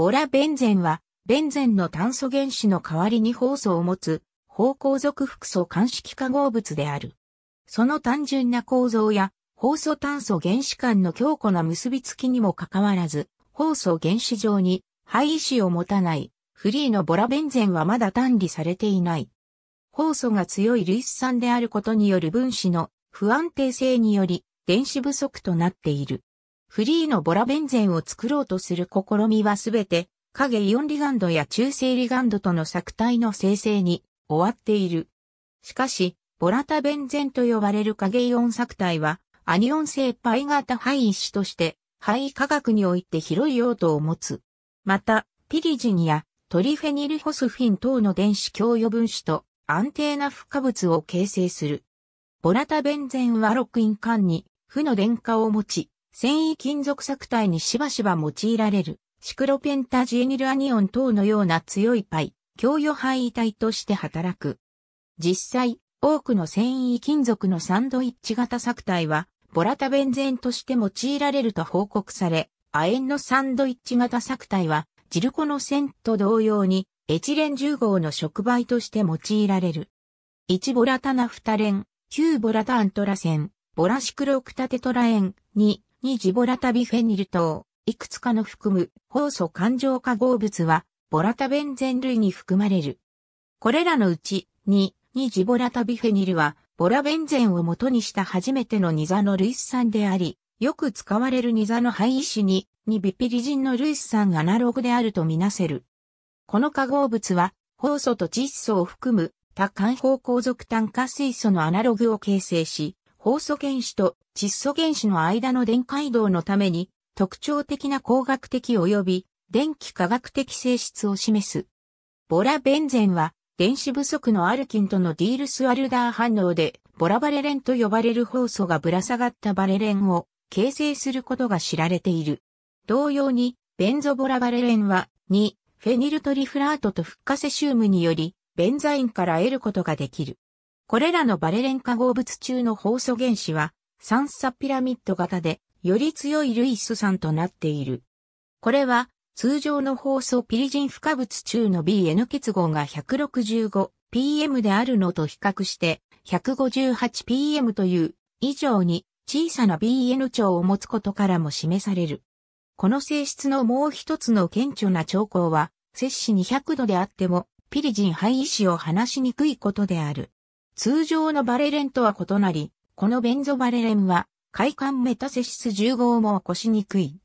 ボラベンゼンは、ベンゼンの炭素原子の代わりに酵素を持つ、方向属複素間式化合物である。その単純な構造や、放素炭素原子間の強固な結びつきにもかかわらず、放素原子上に肺位子を持たないフリーのボラベンゼンはまだ単理されていない。放素が強い類子酸であることによる分子の不安定性により電子不足となっている。フリーのボラベンゼンを作ろうとする試みはすべて影イオンリガンドや中性リガンドとの作体の生成に終わっている。しかし、ボラタベンゼンと呼ばれる影イオン作体はアニオン性パイ型配一として肺位化学において広い用途を持つ。また、ピリジンやトリフェニルホスフィン等の電子共有分子と安定な負荷物を形成する。ボラタベンゼンはロックイン間に負の電荷を持ち、繊維金属削体にしばしば用いられる、シクロペンタジエニルアニオン等のような強いパイ、共用範囲体として働く。実際、多くの繊維金属のサンドイッチ型削体は、ボラタベンゼンとして用いられると報告され、亜鉛のサンドイッチ型削体は、ジルコの線と同様に、エチレン10号の触媒として用いられる。1ボラタナフタレン、9ボラタアントラセン、ボラシクロクタテトラエン、2 2ジボラタビフェニル等、いくつかの含む酵素環状化合物は、ボラタベンゼン類に含まれる。これらのうち、2、2ジボラタビフェニルは、ボラベンゼンを元にした初めてのニザの類酸であり、よく使われるニザの廃異種に、にビピリジンの類酸アナログであるとみなせる。この化合物は、酵素と窒素を含む多環方構属炭化水素のアナログを形成し、ホウ素原子と窒素原子の間の電解動のために特徴的な工学的及び電気化学的性質を示す。ボラベンゼンは電子不足のアルキンとのディールスワルダー反応でボラバレレンと呼ばれるホウ素がぶら下がったバレレンを形成することが知られている。同様にベンゾボラバレレンは2フェニルトリフラートとフッカセシウムによりベンザインから得ることができる。これらのバレレン化合物中の放送素原子は酸素ピラミッド型でより強い類素酸となっている。これは通常の放送。素ピリジン不可物中の BN 結合が 165PM であるのと比較して 158PM という以上に小さな BN 長を持つことからも示される。この性質のもう一つの顕著な兆候は、摂氏200度であっても、ピリジン肺意子を話しにくいことである。通常のバレレンとは異なり、このベンゾバレレンは、快感メタセシス10号も起こしにくい。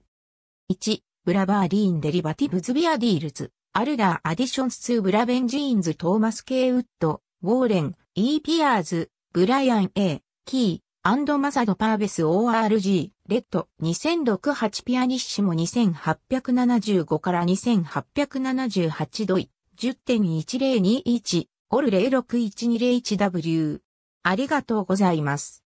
1、ブラバーリーンデリバティブズビアディールズ、アルダーアディションス2ブラベンジーンズトーマス・ケイウッド、ウォーレン、イー・ピアーズ、ブライアン・ A、キー、アンドマサド・パーベス ORG、レッド、2006-8ピアニッシモ2875から2878ドイ、10.1021オル 061201W。ありがとうございます。